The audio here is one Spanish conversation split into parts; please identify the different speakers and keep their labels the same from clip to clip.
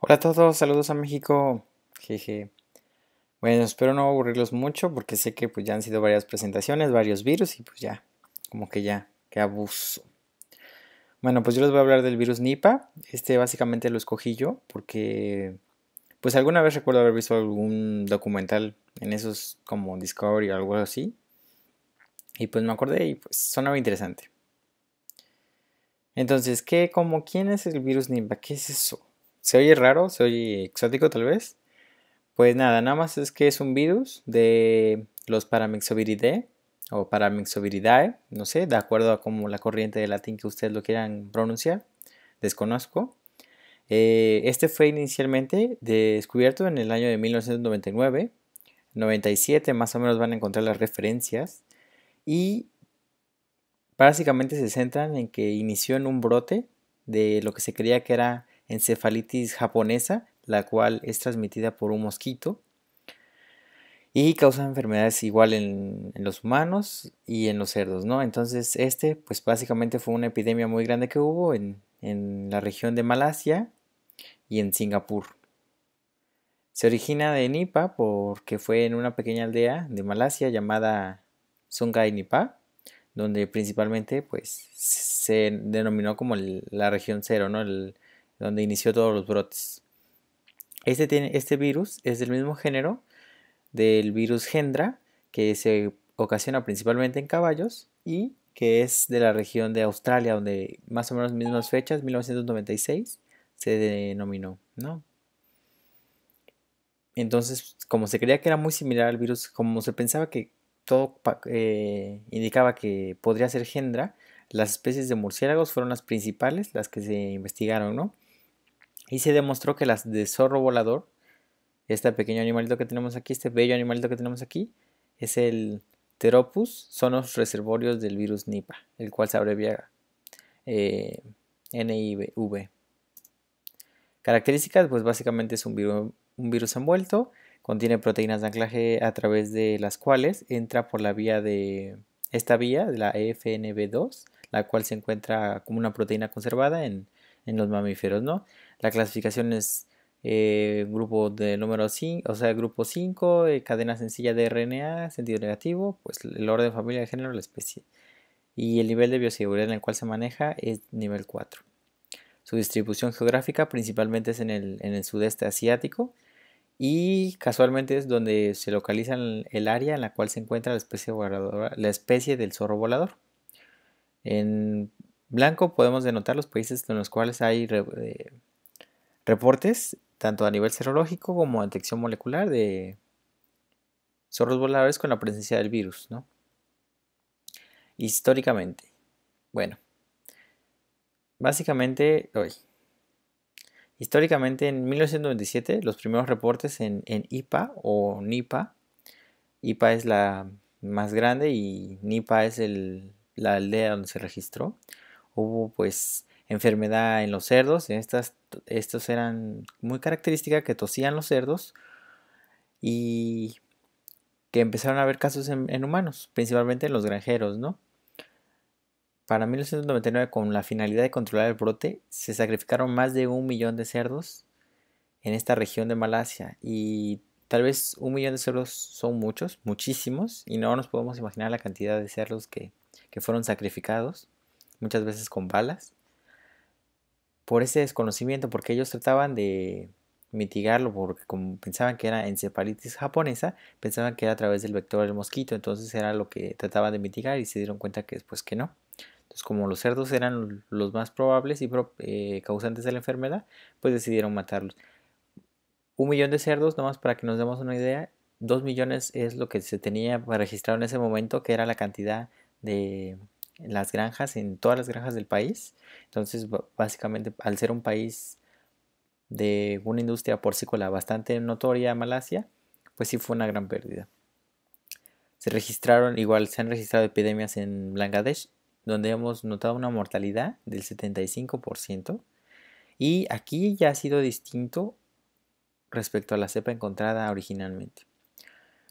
Speaker 1: Hola a todos, saludos a México. Jeje. Bueno, espero no aburrirlos mucho porque sé que pues ya han sido varias presentaciones, varios virus y pues ya, como que ya, qué abuso. Bueno, pues yo les voy a hablar del virus Nipa. Este básicamente lo escogí yo porque pues alguna vez recuerdo haber visto algún documental en esos como Discovery o algo así. Y pues me acordé y pues sonaba interesante. Entonces, ¿qué? ¿Cómo quién es el virus Nipa? ¿Qué es eso? se oye raro, se oye exótico tal vez. Pues nada, nada más es que es un virus de los Paramixoviridae o Paramixoviridae, no sé, de acuerdo a como la corriente de latín que ustedes lo quieran pronunciar, desconozco. Eh, este fue inicialmente descubierto en el año de 1999, 97 más o menos van a encontrar las referencias y básicamente se centran en que inició en un brote de lo que se creía que era encefalitis japonesa, la cual es transmitida por un mosquito y causa enfermedades igual en, los humanos y en los cerdos, ¿no? Entonces este, pues básicamente fue una epidemia muy grande que hubo en, la región de Malasia y en Singapur. Se origina de Nipa porque fue en una pequeña aldea de Malasia llamada Sungai Nipa, donde principalmente pues se denominó como la región cero, ¿no? El, donde inició todos los brotes. Este, tiene, este virus es del mismo género del virus Gendra, que se ocasiona principalmente en caballos y que es de la región de Australia, donde más o menos mismas fechas, 1996, se denominó, ¿no? Entonces, como se creía que era muy similar al virus, como se pensaba que todo eh, indicaba que podría ser Gendra, las especies de murciélagos fueron las principales, las que se investigaron, ¿no? Y se demostró que las de zorro volador, este pequeño animalito que tenemos aquí, este bello animalito que tenemos aquí, es el Teropus, son los reservorios del virus Nipa el cual se abrevia eh, NIV. Características, pues básicamente es un virus, envuelto, contiene proteínas de anclaje a través de las cuales entra por la vía de esta vía, de la EFNB2, la cual se encuentra como una proteína conservada en, en los mamíferos, ¿no? La clasificación es eh, grupo de número 5, o sea, grupo 5, eh, cadena sencilla de RNA, sentido negativo, pues el orden, familia, de género, la especie. Y el nivel de bioseguridad en el cual se maneja es nivel 4. Su distribución geográfica principalmente es en el, sudeste asiático y casualmente es donde se localiza el área en la cual se encuentra la especie, la especie del zorro volador. En blanco podemos denotar los países en los cuales hay... Eh, reportes, tanto a nivel serológico como a detección molecular de zorros voladores con la presencia del virus, ¿no? Históricamente. Bueno, básicamente hoy. Históricamente en 1997 los primeros reportes en, IPA o NIPA, IPA es la más grande y NIPA es el, la aldea donde se registró, hubo pues enfermedad en los cerdos. Estas, estos eran muy características que tosían los cerdos y que empezaron a haber casos en, humanos, principalmente en los granjeros, ¿no? Para 1999, con la finalidad de controlar el brote, se sacrificaron más de un millón de cerdos en esta región de Malasia. Y tal vez un millón de cerdos son muchos, muchísimos, y no nos podemos imaginar la cantidad de cerdos que, que fueron sacrificados, muchas veces con balas por ese desconocimiento, porque ellos trataban de mitigarlo, porque como pensaban que era encefalitis japonesa, pensaban que era a través del vector del mosquito, entonces era lo que trataban de mitigar y se dieron cuenta que después que no. Entonces, como los cerdos eran los más probables y eh, causantes de la enfermedad, pues decidieron matarlos. Un millón de cerdos, nomás para que nos demos una idea, dos millones es lo que se tenía registrado en ese momento, que era la cantidad de en las granjas, en todas las granjas del país. Entonces, básicamente, al ser un país de una industria porcícola bastante notoria, Malasia, pues sí fue una gran pérdida. Se registraron, igual se han registrado epidemias en Bangladesh, donde hemos notado una mortalidad del 75%. Y aquí ya ha sido distinto respecto a la cepa encontrada originalmente.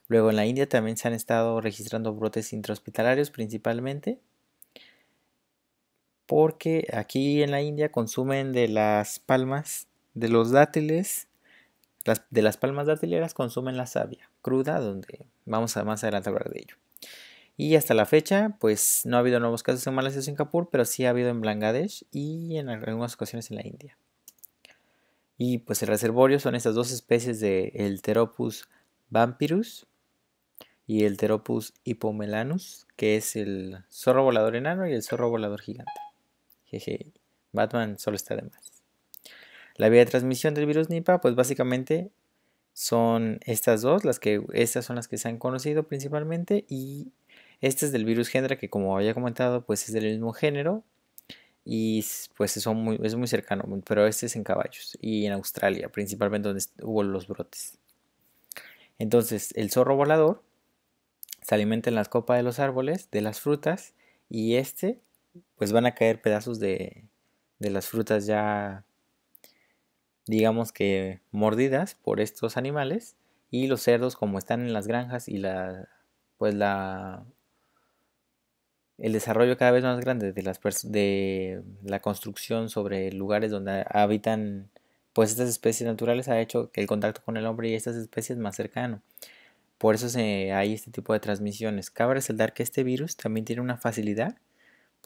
Speaker 1: Luego en la India también se han estado registrando brotes intrahospitalarios principalmente porque aquí en la India consumen de las palmas, de los dátiles, de las palmas datileras consumen la savia cruda, donde vamos a más adelante hablar de ello. Y hasta la fecha, pues no ha habido nuevos casos en Malasia y Singapur, pero sí ha habido en Bangladesh y en algunas ocasiones en la India. Y pues el reservorio son estas dos especies de Teropus vampirus y el Teropus hipomelanus, que es el zorro volador enano y el zorro volador gigante. Batman solo está de más. La vía de transmisión del virus Nipah, pues básicamente son estas dos, las que, estas son las que se han conocido principalmente y este es del virus Gendra que como había comentado pues es del mismo género y pues muy, es muy cercano, pero este es en caballos y en Australia principalmente donde hubo los brotes. Entonces el zorro volador se alimenta en las copas de los árboles, de las frutas y este pues van a caer pedazos de, las frutas ya, digamos que mordidas por estos animales. Y los cerdos, como están en las granjas y la, pues la, el desarrollo cada vez más grande de, las de la construcción sobre lugares donde habitan pues estas especies naturales ha hecho que el contacto con el hombre y estas especies más cercano. Por eso se, hay este tipo de transmisiones. Cabe resaltar que este virus también tiene una facilidad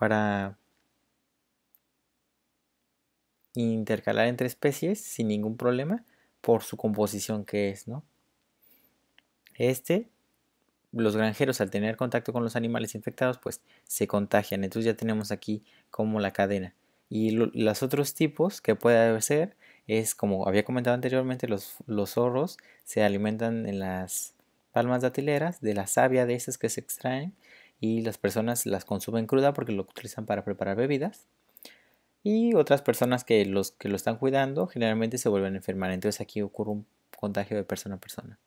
Speaker 1: para intercalar entre especies sin ningún problema por su composición que es, ¿no? Este, los granjeros al tener contacto con los animales infectados, pues se contagian. Entonces ya tenemos aquí como la cadena. Y los otros tipos que puede haber es, como había comentado anteriormente, los, los zorros se alimentan en las palmas datileras de la savia de esas que se extraen y las personas las consumen cruda porque lo utilizan para preparar bebidas. Y otras personas que, los, que lo están cuidando generalmente se vuelven a enfermar. Entonces aquí ocurre un contagio de persona a persona.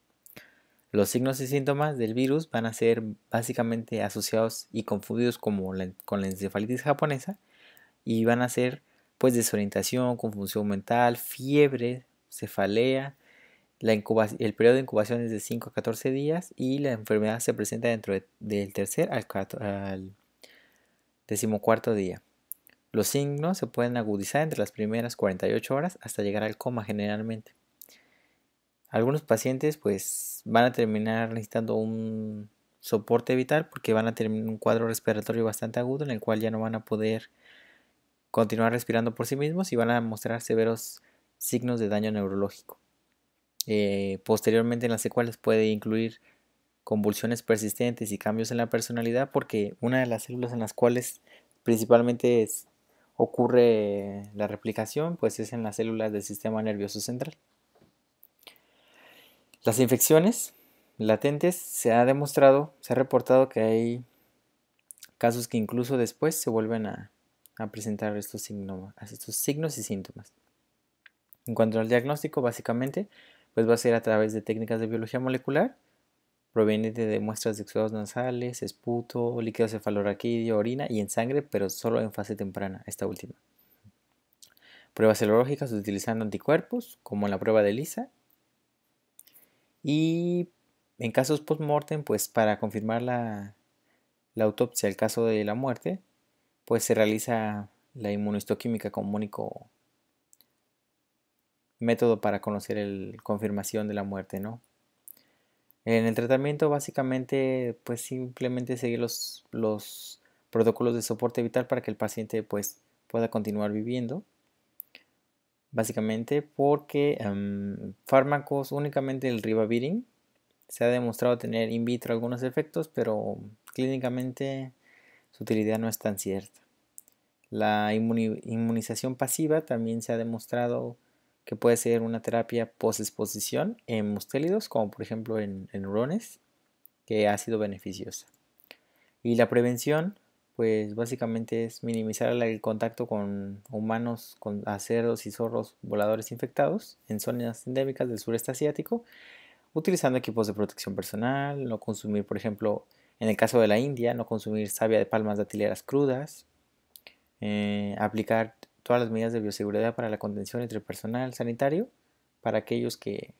Speaker 1: Los signos y síntomas del virus van a ser básicamente asociados y confundidos como con la encefalitis japonesa y van a ser pues desorientación, confusión mental, fiebre, cefalea, el periodo de incubación es de 5 a 14 días y la enfermedad se presenta dentro del tercer al, decimocuarto día. Los signos se pueden agudizar entre las primeras 48 horas hasta llegar al coma generalmente. Algunos pacientes pues van a terminar necesitando un soporte vital porque van a tener un cuadro respiratorio bastante agudo en el cual ya no van a poder continuar respirando por sí mismos y van a mostrar severos signos de daño neurológico. Eh, posteriormente en las secuelas puede incluir convulsiones persistentes y cambios en la personalidad porque una de las células en las cuales principalmente ocurre la replicación pues es en las células del sistema nervioso central. Las infecciones latentes se ha demostrado, se ha reportado que hay casos que incluso después se vuelven a, presentar estos, signos, estos signos y síntomas. En cuanto al diagnóstico, básicamente pues va a ser a través de técnicas de biología molecular proveniente de muestras de exudados nasales, esputo, líquido cefalorraquídeo, orina y en sangre, pero solo en fase temprana, esta última. Pruebas serológicas utilizando anticuerpos, como en la prueba de ELISA. Y en casos post-mortem, pues para confirmar la, autopsia, el caso de la muerte, pues se realiza la inmunohistoquímica con, método para conocer la confirmación de la muerte, ¿no? En el tratamiento básicamente pues simplemente seguir los, los protocolos de soporte vital para que el paciente pues pueda continuar viviendo. Básicamente porque em, fármacos únicamente el ribavirin se ha demostrado tener in vitro algunos efectos, pero clínicamente su utilidad no es tan cierta. La inmunización pasiva también se ha demostrado que puede ser una terapia post-exposición en mustélidos, como por ejemplo en, en que ha sido beneficiosa. Y la prevención, pues básicamente es minimizar el contacto con humanos, con cerdos y zorros voladores infectados en zonas endémicas del sureste asiático, utilizando equipos de protección personal, no consumir, por ejemplo, en el caso de la India, no consumir savia de palmas datileras crudas, eh, aplicar todas las medidas de bioseguridad para la contención entre personal sanitario, para aquellos que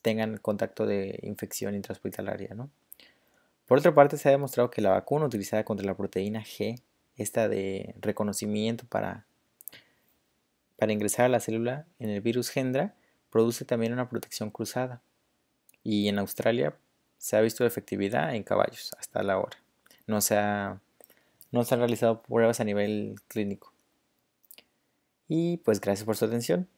Speaker 1: tengan contacto de infección intrahospitalaria. Por otra parte, se ha demostrado que la vacuna utilizada contra la proteína G, esta de reconocimiento para, para ingresar a la célula en el virus Gendra, produce también una protección cruzada. Y en Australia se ha visto efectividad en caballos hasta la hora. No se ha no se han realizado pruebas a nivel clínico. Y pues gracias por su atención.